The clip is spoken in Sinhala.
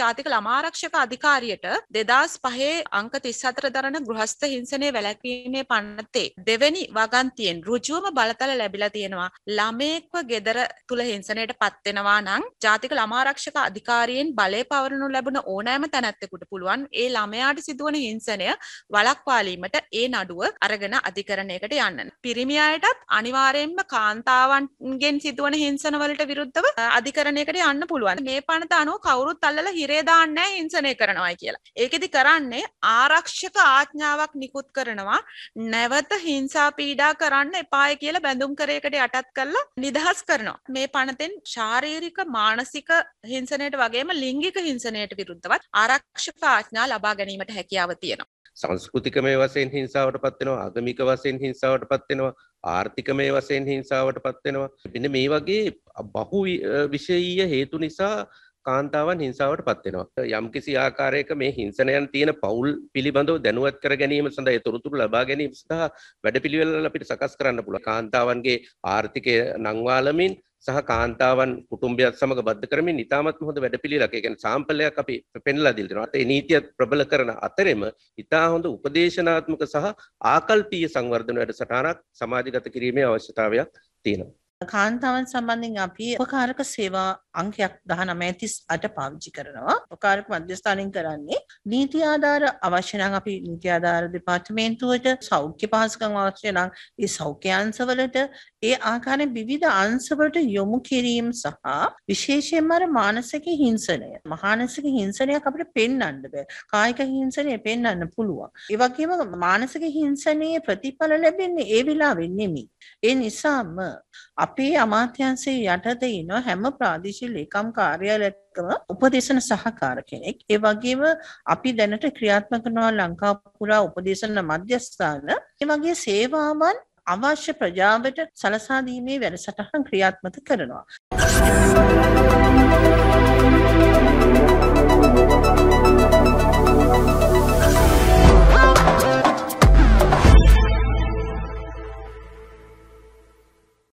ජාතික ළමාරක්ෂක අධිකාරියට දෙදස් පහේ අංක තිස්සතර දරන ගෘහස්ත හිංසනය වැලැක්වීමේ පන්නතේ දෙවැනි වගන්තියෙන් රුජුවම බලතල ලැබිලා තියෙනවා ළමයෙක්ව ගෙදර තුළ හිංසනයට පත්වෙනවා නම් ජාතික ළමාරක්ෂක අධිකාරියෙන් බලය පවරනු ලැබන ඕනෑම තැනැත්තෙකුට පුළුවන් ඒ ළමයාට සිදුවන හිංසනය වලක්වාලීමට ඒ නඩුව අරගෙන අධිකරණයකට යන්න. පිරිමියයටත් අනිවාරයෙන්ම කාන්තාවන්ගෙන් සිදුවන හිංසනවලට විරුද්ධව අධිකරණයකට යන්න පුළුවන් මේ පනත අනුව කවුරුත් අල්ලලා හිර තිරේදාන්න හිංසනය කරනවායි කියලා. ඒකෙදි කරන්නේ ආරක්ෂක ආඥාවක් නිකුත් කරනවා නැවත හිංසා පීඩා කරන්න එපාය කියලා බැඳුම් කරයකට යටත් කරලා නිදහස් කරනවා. මේ පනතෙන් ශාරීරික මානසික හිංසනයට වගේම ලිංගික හිංසනයට විරුද්ධවත් ආරක්ෂක ආඥා ලබා ගැනීමට හැකියාව තියෙනවා. සංස්කෘතිකමය වශයෙන් හිංසාවට පත්වෙනවා ආගමික වශයෙන් හිංසාවට පත්වෙනවා ආර්ථිකමය වශයෙන් හිංසාවට පත්වෙනවා. මෙන්න මේ වගේ බහු විෂයීය හේතු නිසා කාන්තාවන් හිංසාවට පත්වෙනවා යම්කිසි ආකාරයක මේ හිංසනයන් තියෙන පවුල් පිළිබඳව දැනුවත් කර ගැනීම සඳහා තොරතුරු ලබා ගැනීම සඳහා වැඩපිළිවෙල අපිට සකස් කරන්න පුළුවන් කාන්තාවන්ගේ ආර්ථිකය නංවාලමින් සහ කාන්තාවන් කුටුම්බයත් සමග බද්ධ කරමින් ඉතාමත් හොඳ වැඩපිළිවෙලක් ඒ කියන්නේ සාම්පලයක් අපි පෙන්ලා දීලා තියෙනවා. ඒ නීතිය ප්‍රබල කරන අතරෙම ඉතා හොඳ උපදේශනාත්මක සහ ආකල්පීය සංවර්ධන වැඩසටහනක් සමාජගත කිරීමේ අවශ්‍යතාවයක් තියෙනවා. කාන්තාවන් සම්බන්ධයෙන් අපි උපකාරක සේවා අංකයක් 1938 පාවිච්චි කරනවා. උපකාරක මධ්‍යස්ථානින් කරන්නේ නීති ආධාර අවශ්‍ය නම් අපි නීති ආධාර දෙපාර්තමේන්තුවට සෞඛ්‍ය පහසුකම් අවශ්‍ය නම් ඒ සෞඛ්‍ය අංශවලට ඒ ආකාරයෙන් විවිධ අංශවලට යොමු කිරීම සහ විශේෂයෙන්ම අර මානසික හිංසනය. මානසික හිංසනයක් අපිට පෙන්වන්න බෑ. කායික හිංසනය පෙන්වන්න පුළුවන්. ඒ වගේම මානසික හිංසනයේ ප්‍රතිඵල ලැබෙන්නේ ඒ වෙලාවෙ නෙමෙයි. ඒ නිසාම අපේ අමාත්‍යන්සේ යටද ඉන හැම ප්‍රාදේශීය ලේකම් කාර්යාලයකම උපදේශන සහකාර කෙනෙක්. ඒ වගේම අපි දැනට ක්‍රියාත්මක කරන ලංකා පුරා උපදේශන මධ්‍යස්ථාන, ඒ වගේ සේවාවන් අවශ්‍ය ප්‍රජාවට සලසා දීමේ වැඩසටහන් ක්‍රියාත්මක කරනවා.